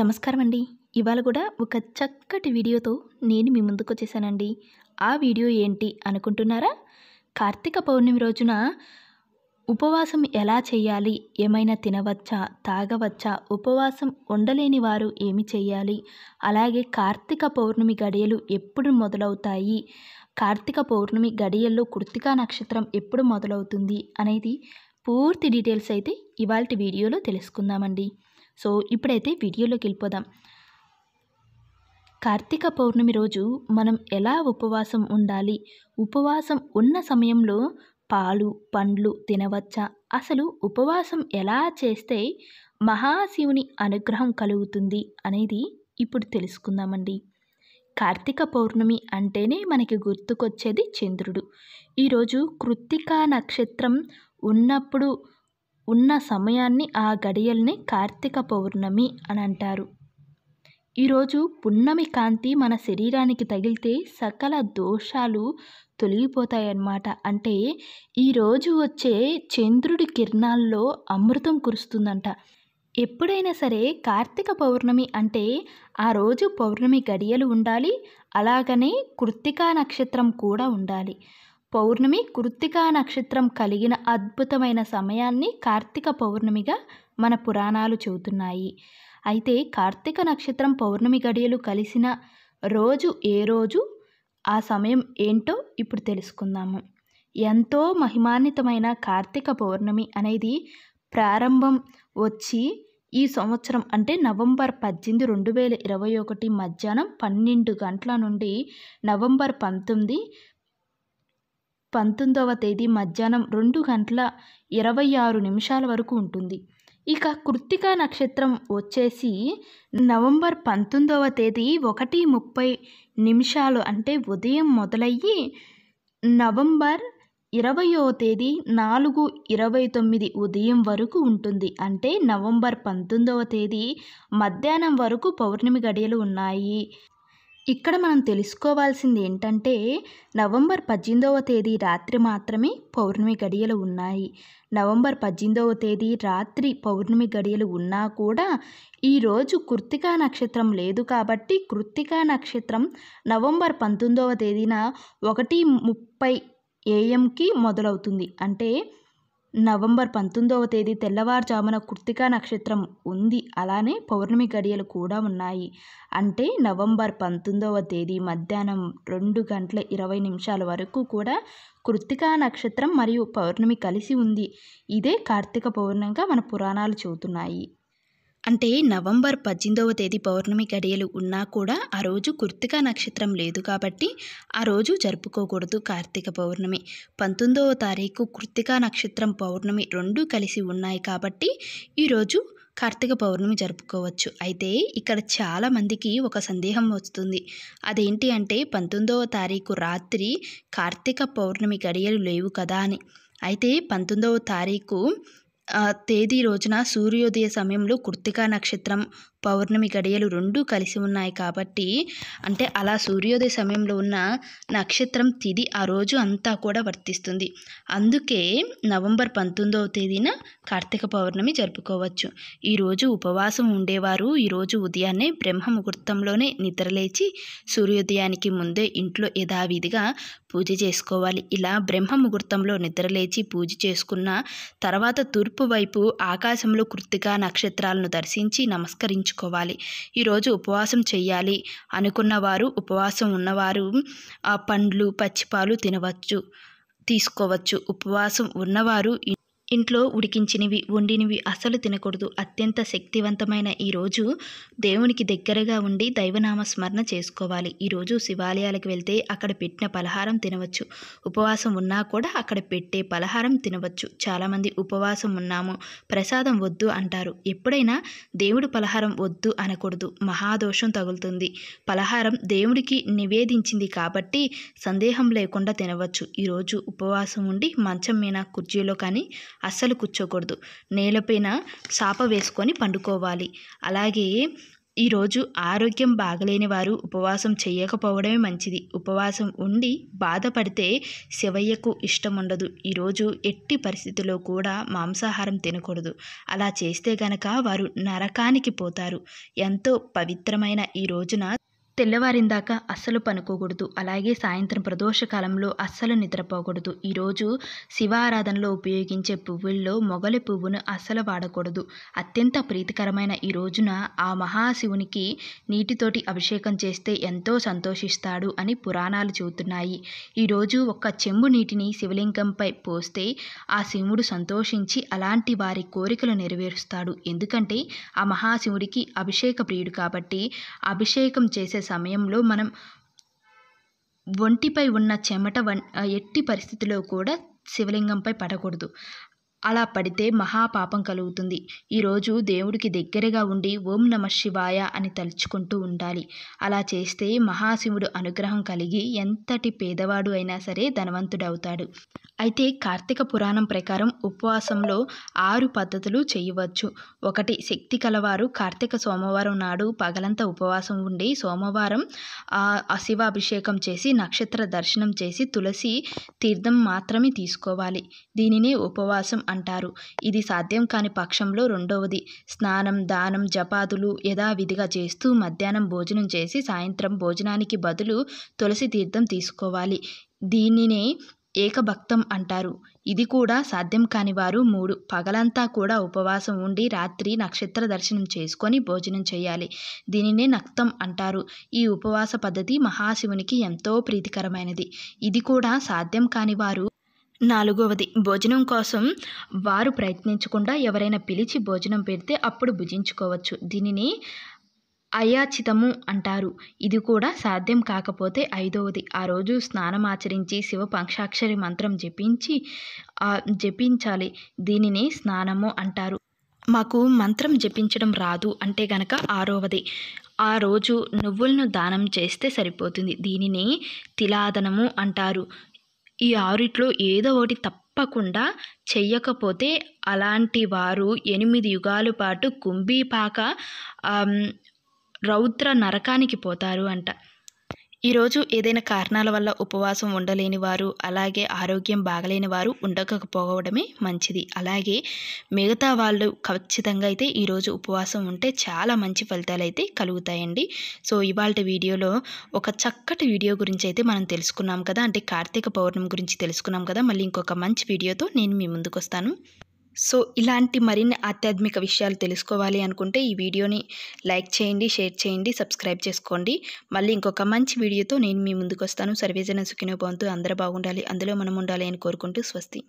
నమస్కారం అండి ఇవాళ కూడా ఒక చక్కటి వీడియోతో నేను మీ ముందుకు వచ్చేసానండి ఆ వీడియో ఏంటి అనుకుంటున్నారా కార్తీక పౌర్ణమి రోజున ఉపవాసం ఎలా చేయాలి ఏమైనా తినవచ్చా తాగవచ్చా ఉపవాసం ఉండలేని వారు ఏమి చేయాలి అలాగే కార్తీక పౌర్ణమి గడియలు ఎప్పుడు మొదలవుతాయి కార్తీక పౌర్ణమి గడియల్లో కృతికా నక్షత్రం ఎప్పుడు మొదలవుతుంది అనేది పూర్తి డీటెయిల్స్ అయితే ఇవాళ వీడియోలో తెలుసుకుందామండి సో ఇప్పుడైతే వీడియోలోకి వెళ్ళిపోదాం కార్తీక పౌర్ణమి రోజు మనం ఎలా ఉపవాసం ఉండాలి ఉపవాసం ఉన్న సమయంలో పాలు పండ్లు తినవచ్చా అసలు ఉపవాసం ఎలా చేస్తే మహాశివుని అనుగ్రహం కలుగుతుంది అనేది ఇప్పుడు తెలుసుకుందామండి కార్తీక పౌర్ణమి అంటేనే మనకి గుర్తుకొచ్చేది చంద్రుడు ఈరోజు కృత్తికా నక్షత్రం ఉన్నప్పుడు ఉన్న సమయాన్ని ఆ గడియల్ని కార్తీక పౌర్ణమి అని అంటారు ఈరోజు పున్నమి కాంతి మన శరీరానికి తగిలితే సకల దోషాలు తొలగిపోతాయన్నమాట అంటే ఈరోజు వచ్చే చంద్రుడి కిరణాల్లో అమృతం కురుస్తుందంట ఎప్పుడైనా సరే కార్తీక పౌర్ణమి అంటే ఆ రోజు పౌర్ణమి గడియలు ఉండాలి అలాగనే కృత్తికా నక్షత్రం కూడా ఉండాలి పౌర్ణమి కృత్తికా నక్షత్రం కలిగిన అద్భుతమైన సమయాన్ని కార్తీక పౌర్ణమిగా మన పురాణాలు చెబుతున్నాయి అయితే కార్తీక నక్షత్రం పౌర్ణమి గడియలు కలిసిన రోజు ఏ రోజు ఆ సమయం ఏంటో ఇప్పుడు తెలుసుకుందాము ఎంతో మహిమాన్వితమైన కార్తీక పౌర్ణమి అనేది ప్రారంభం వచ్చి ఈ సంవత్సరం అంటే నవంబర్ పద్దెనిమిది రెండు వేల ఇరవై ఒకటి మధ్యాహ్నం పన్నెండు గంటల నుండి నవంబర్ పంతొమ్మిది పంతొమ్మిదవ తేదీ మధ్యాహ్నం రెండు గంటల ఇరవై ఆరు నిమిషాల వరకు ఉంటుంది ఇక కృత్తికా నక్షత్రం వచ్చేసి నవంబర్ పంతొమ్మిదవ తేదీ ఒకటి ముప్పై నిమిషాలు అంటే ఉదయం మొదలయ్యి నవంబర్ ఇరవయో తేదీ నాలుగు ఇరవై తొమ్మిది ఉదయం వరకు ఉంటుంది అంటే నవంబర్ పంతొమ్మిదవ తేదీ మధ్యాహ్నం వరకు పౌర్ణమి గడియలు ఉన్నాయి ఇక్కడ మనం తెలుసుకోవాల్సింది ఏంటంటే నవంబర్ పద్దెనిమిదవ తేదీ రాత్రి మాత్రమే పౌర్ణమి గడియలు ఉన్నాయి నవంబర్ పద్దెనిమిదవ తేదీ రాత్రి పౌర్ణమి గడియలు ఉన్నా కూడా ఈరోజు కృత్తికా నక్షత్రం లేదు కాబట్టి కృత్తికా నక్షత్రం నవంబర్ పంతొమ్మిదవ తేదీన ఒకటి ముప్పై ఏఎంకి మొదలవుతుంది అంటే నవంబర్ పంతొమ్మిదవ తేదీ తెల్లవారుజామున కృత్తికా నక్షత్రం ఉంది అలానే పౌర్ణమి గడియలు కూడా ఉన్నాయి అంటే నవంబర్ పంతొమ్మిదవ తేదీ మధ్యాహ్నం రెండు గంటల ఇరవై నిమిషాల వరకు కూడా కృత్తికా నక్షత్రం మరియు పౌర్ణమి కలిసి ఉంది ఇదే కార్తీక పౌర్ణమిగా మన పురాణాలు చెబుతున్నాయి అంటే నవంబర్ పద్దెనిమిదవ తేదీ పౌర్ణమి గడియలు ఉన్నా కూడా ఆ రోజు కృత్తిక నక్షత్రం లేదు కాబట్టి ఆ రోజు జరుపుకోకూడదు కార్తీక పౌర్ణమి పంతొమ్మిదవ తారీఖు కృత్తిక నక్షత్రం పౌర్ణమి రెండు కలిసి ఉన్నాయి కాబట్టి ఈరోజు కార్తీక పౌర్ణమి జరుపుకోవచ్చు అయితే ఇక్కడ చాలామందికి ఒక సందేహం వస్తుంది అదేంటి అంటే పంతొమ్మిదవ తారీఖు రాత్రి కార్తీక పౌర్ణమి గడియలు లేవు కదా అని అయితే పంతొమ్మిదవ తారీఖు తేదీ రోజున సూర్యోదయ సమయంలో కృతికా నక్షత్రం పౌర్ణమి గడియలు రెండూ కలిసి ఉన్నాయి కాబట్టి అంటే అలా సూర్యోదయ సమయంలో ఉన్న నక్షత్రం తిది ఆ రోజు అంతా కూడా వర్తిస్తుంది అందుకే నవంబర్ పంతొమ్మిదవ తేదీన కార్తీక పౌర్ణమి జరుపుకోవచ్చు ఈరోజు ఉపవాసం ఉండేవారు ఈరోజు ఉదయాన్నే బ్రహ్మ ముహూర్తంలోనే నిద్రలేచి సూర్యోదయానికి ముందే ఇంట్లో యథావిధిగా పూజ చేసుకోవాలి ఇలా బ్రహ్మ ముహూర్తంలో నిద్రలేచి పూజ చేసుకున్న తర్వాత తూర్పు వైపు ఆకాశంలో కృత్తికా నక్షత్రాలను దర్శించి నమస్కరించుకోవాలి ఈరోజు ఉపవాసం చేయాలి అనుకున్నవారు ఉపవాసం ఉన్నవారు ఆ పండ్లు పచ్చిపాలు తినవచ్చు తీసుకోవచ్చు ఉపవాసం ఉన్నవారు ఇంట్లో ఉడికించినవి వండినవి అసలు తినకూడదు అత్యంత శక్తివంతమైన ఈరోజు దేవునికి దగ్గరగా ఉండి దైవనామ స్మరణ చేసుకోవాలి ఈరోజు శివాలయాలకు వెళ్తే అక్కడ పెట్టిన పలహారం తినవచ్చు ఉపవాసం ఉన్నా కూడా అక్కడ పెట్టే పలహారం తినవచ్చు చాలామంది ఉపవాసం ఉన్నాము ప్రసాదం వద్దు అంటారు ఎప్పుడైనా దేవుడు పలహారం వద్దు అనకూడదు మహాదోషం తగులుతుంది పలహారం దేవుడికి నివేదించింది కాబట్టి సందేహం లేకుండా తినవచ్చు ఈరోజు ఉపవాసం ఉండి మంచం మీద కుర్చీలో కానీ అస్సలు కూర్చోకూడదు నేలపైన చాప వేసుకొని పండుకోవాలి అలాగే ఈరోజు ఆరోగ్యం బాగలేని వారు ఉపవాసం చేయకపోవడమే మంచిది ఉపవాసం ఉండి బాధపడితే శివయ్యకు ఇష్టం ఉండదు ఈరోజు ఎట్టి పరిస్థితిలో కూడా మాంసాహారం తినకూడదు అలా చేస్తే గనక వారు నరకానికి పోతారు ఎంతో పవిత్రమైన ఈ రోజున తెల్లవారిందాకా అస్సలు పనుకోకూడదు అలాగే సాయంత్రం ప్రదోషకాలంలో అస్సలు నిద్రపోకూడదు ఈరోజు శివారాధనలో ఉపయోగించే పువ్వుల్లో మొగలి పువ్వును అస్సలు వాడకూడదు అత్యంత ప్రీతికరమైన ఈ రోజున ఆ మహాశివునికి నీటితోటి అభిషేకం చేస్తే ఎంతో సంతోషిస్తాడు అని పురాణాలు చెబుతున్నాయి ఈరోజు ఒక్క చెంబు నీటిని శివలింగంపై పోస్తే ఆ శివుడు సంతోషించి అలాంటి వారి కోరికలు నెరవేరుస్తాడు ఎందుకంటే ఆ మహాశివుడికి అభిషేక ప్రియుడు కాబట్టి అభిషేకం చేసే సమయంలో మనం ఒంటిపై ఉన్న చెమట ఎట్టి పరిస్థితిలో కూడా శివలింగంపై పడకూడదు అలా పడితే మహాపాపం కలుగుతుంది ఈరోజు దేవుడికి దగ్గరగా ఉండి ఓం నమ శివాయ అని తలుచుకుంటూ ఉండాలి అలా చేస్తే మహాశివుడు అనుగ్రహం కలిగి ఎంతటి పేదవాడు అయినా సరే ధనవంతుడవుతాడు అయితే కార్తీక పురాణం ప్రకారం ఉపవాసంలో ఆరు పద్ధతులు చేయవచ్చు ఒకటి శక్తి కలవారు కార్తీక సోమవారం నాడు పగలంతా ఉపవాసం ఉండి సోమవారం శివాభిషేకం చేసి నక్షత్ర దర్శనం చేసి తులసి తీర్థం మాత్రమే తీసుకోవాలి దీనినే ఉపవాసం అంటారు ఇది సాధ్యం కాని పక్షంలో రెండవది స్నానం దానం జపాదులు యథావిధిగా చేస్తూ మధ్యాహ్నం భోజనం చేసి సాయంత్రం భోజనానికి బదులు తులసి తీర్థం తీసుకోవాలి దీనినే ఏకభక్తం అంటారు ఇది కూడా సాధ్యం కాని వారు మూడు పగలంతా కూడా ఉపవాసం ఉండి రాత్రి నక్షత్ర దర్శనం చేసుకొని భోజనం చేయాలి దీనినే నక్తం అంటారు ఈ ఉపవాస పద్ధతి మహాశివునికి ఎంతో ప్రీతికరమైనది ఇది కూడా సాధ్యం కాని వారు నాలుగవది భోజనం కోసం వారు ప్రయత్నించకుండా ఎవరైనా పిలిచి భోజనం పెడితే అప్పుడు భుజించుకోవచ్చు దీనిని అయాచితము అంటారు ఇది కూడా సాధ్యం కాకపోతే ఐదవది ఆ రోజు స్నానం ఆచరించి శివ పంక్షాక్షరి మంత్రం జపించి జపించాలి దీనిని స్నానము అంటారు మాకు మంత్రం జపించడం రాదు అంటే గనక ఆరవది ఆ రోజు నువ్వులను దానం చేస్తే సరిపోతుంది దీనిని తిలాదనము అంటారు ఈ ఆరిట్లో ఏదో ఒకటి తప్పకుండా చెయ్యకపోతే అలాంటి వారు ఎనిమిది యుగాల పాటు కుంభీపాక రౌద్ర నరకానికి పోతారు అంట ఈరోజు ఏదైనా కారణాల వల్ల ఉపవాసం ఉండలేని వారు అలాగే ఆరోగ్యం బాగలేని వారు ఉండకపోవడమే మంచిది అలాగే మిగతా వాళ్ళు ఖచ్చితంగా అయితే ఈరోజు ఉపవాసం ఉంటే చాలా మంచి ఫలితాలు అయితే కలుగుతాయండి సో ఇవాళ వీడియోలో ఒక చక్కటి వీడియో గురించి అయితే మనం తెలుసుకున్నాం కదా అంటే కార్తీక పౌర్ణమి గురించి తెలుసుకున్నాం కదా మళ్ళీ ఇంకొక మంచి వీడియోతో నేను మీ ముందుకు వస్తాను సో ఇలాంటి మరిన్ని ఆధ్యాత్మిక విషయాలు తెలుసుకోవాలి అనుకుంటే ఈ వీడియోని లైక్ చేయండి షేర్ చేయండి సబ్స్క్రైబ్ చేసుకోండి మళ్ళీ ఇంకొక మంచి వీడియోతో నేను మీ ముందుకు వస్తాను సర్వేజన సుఖినోభవంతు అందరూ బాగుండాలి అందులో మనం ఉండాలి అని కోరుకుంటూ స్వస్తి